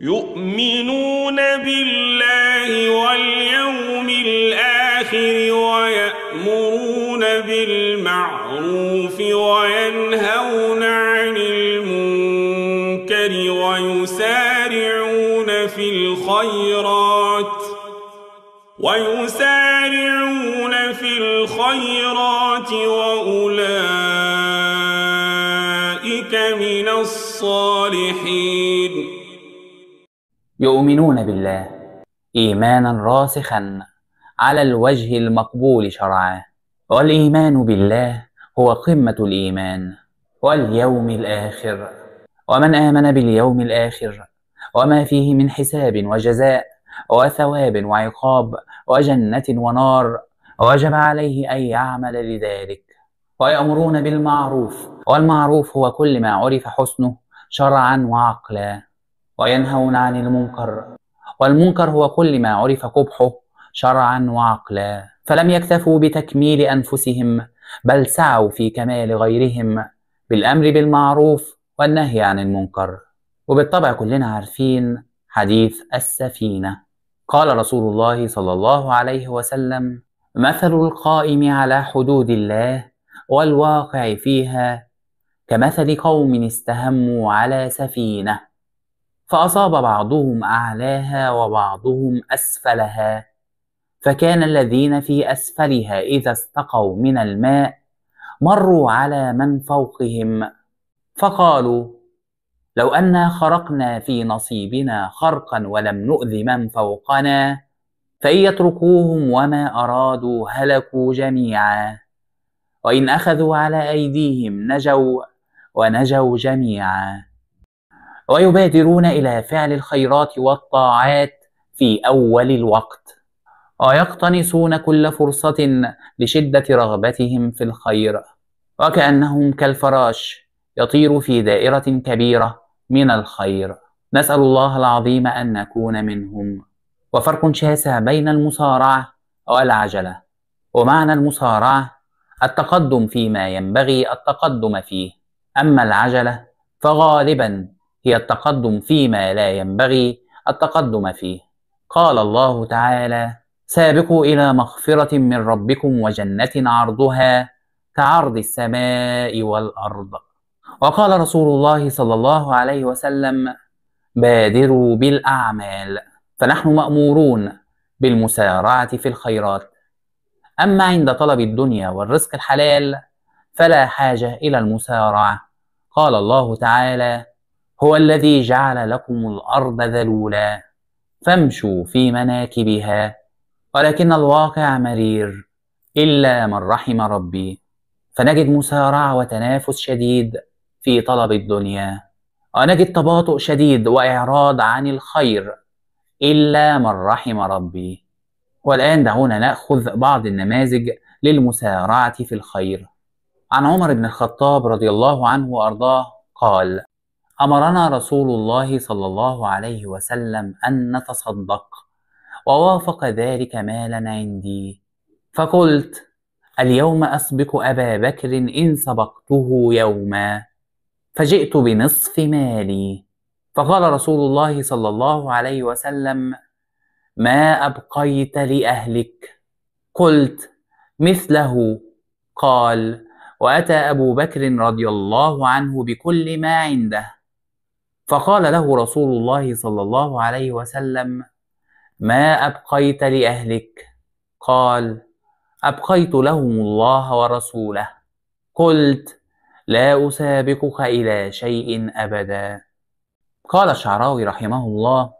يؤمنون بالله واليوم الآخر ويأمرون بالمعروف وينهون عن المنكر ويسارعون في الخيرات ويسارعون في الخيرات وأولئك من الصالحين يؤمنون بالله إيمانا راسخا على الوجه المقبول شرعا والإيمان بالله هو قمة الإيمان واليوم الآخر ومن آمن باليوم الآخر وما فيه من حساب وجزاء وثواب وعقاب وجنة ونار وجب عليه أن يعمل لذلك ويأمرون بالمعروف والمعروف هو كل ما عرف حسنه شرعا وعقلا وينهون عن المنكر والمنكر هو كل ما عرف قبحه شرعا وعقلا فلم يكتفوا بتكميل انفسهم بل سعوا في كمال غيرهم بالامر بالمعروف والنهي عن المنكر وبالطبع كلنا عارفين حديث السفينه قال رسول الله صلى الله عليه وسلم مثل القائم على حدود الله والواقع فيها كمثل قوم استهموا على سفينه فأصاب بعضهم أعلاها وبعضهم أسفلها فكان الذين في أسفلها إذا استقوا من الماء مروا على من فوقهم فقالوا لو أنا خرقنا في نصيبنا خرقا ولم نؤذ من فوقنا فإن يتركوهم وما أرادوا هلكوا جميعا وإن أخذوا على أيديهم نجوا ونجوا جميعا ويبادرون إلى فعل الخيرات والطاعات في أول الوقت ويقتنصون كل فرصة لشدة رغبتهم في الخير وكأنهم كالفراش يطير في دائرة كبيرة من الخير نسأل الله العظيم أن نكون منهم وفرق شاسع بين المصارعة والعجلة ومعنى المصارعة التقدم فيما ينبغي التقدم فيه أما العجلة فغالبا هي التقدم فيما لا ينبغي التقدم فيه قال الله تعالى سابقوا إلى مغفرة من ربكم وجنة عرضها كعرض السماء والأرض وقال رسول الله صلى الله عليه وسلم بادروا بالأعمال فنحن مأمورون بالمسارعة في الخيرات أما عند طلب الدنيا والرزق الحلال فلا حاجة إلى المسارعة قال الله تعالى هو الذي جعل لكم الأرض ذلولا فامشوا في مناكبها ولكن الواقع مرير إلا من رحم ربي فنجد مسارعة وتنافس شديد في طلب الدنيا ونجد تباطؤ شديد وإعراض عن الخير إلا من رحم ربي والآن دعونا نأخذ بعض النماذج للمسارعة في الخير عن عمر بن الخطاب رضي الله عنه وأرضاه قال امرنا رسول الله صلى الله عليه وسلم ان نتصدق ووافق ذلك مالا عندي فقلت اليوم اسبق ابا بكر ان سبقته يوما فجئت بنصف مالي فقال رسول الله صلى الله عليه وسلم ما ابقيت لاهلك قلت مثله قال واتى ابو بكر رضي الله عنه بكل ما عنده فقال له رسول الله صلى الله عليه وسلم ما أبقيت لأهلك قال أبقيت لهم الله ورسوله قلت لا أسابقك إلى شيء أبدا قال الشعراوي رحمه الله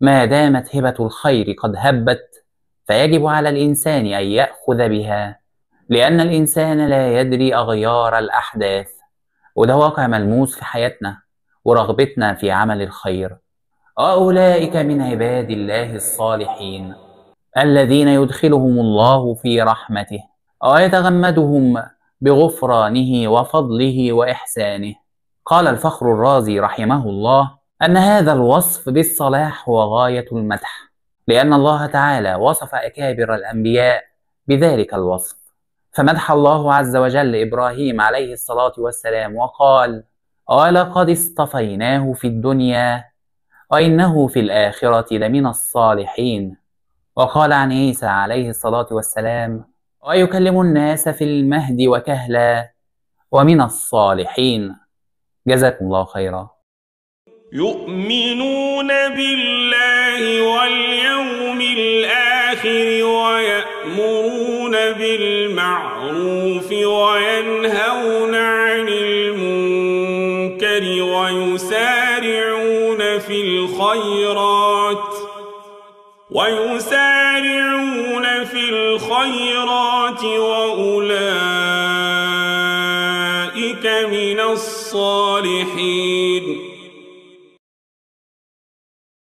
ما دامت هبة الخير قد هبت فيجب على الإنسان أن يأخذ بها لأن الإنسان لا يدري أغيار الأحداث وده واقع ملموس في حياتنا ورغبتنا في عمل الخير أولئك من عباد الله الصالحين الذين يدخلهم الله في رحمته ويتغمدهم بغفرانه وفضله وإحسانه قال الفخر الرازي رحمه الله أن هذا الوصف بالصلاح هو غاية المدح لأن الله تعالى وصف أكابر الأنبياء بذلك الوصف فمدح الله عز وجل إبراهيم عليه الصلاة والسلام وقال ولقد اصطفيناه في الدنيا وإنه في الآخرة لمن الصالحين وقال عن عيسى عليه الصلاة والسلام ويكلم الناس في المهد وكهلا ومن الصالحين جزاكم الله خيرا يؤمنون بالله واليوم الآخر ويأمرون بالمعروف وينهون عن الخيرات ويسارعون في الخيرات وأولئك من الصالحين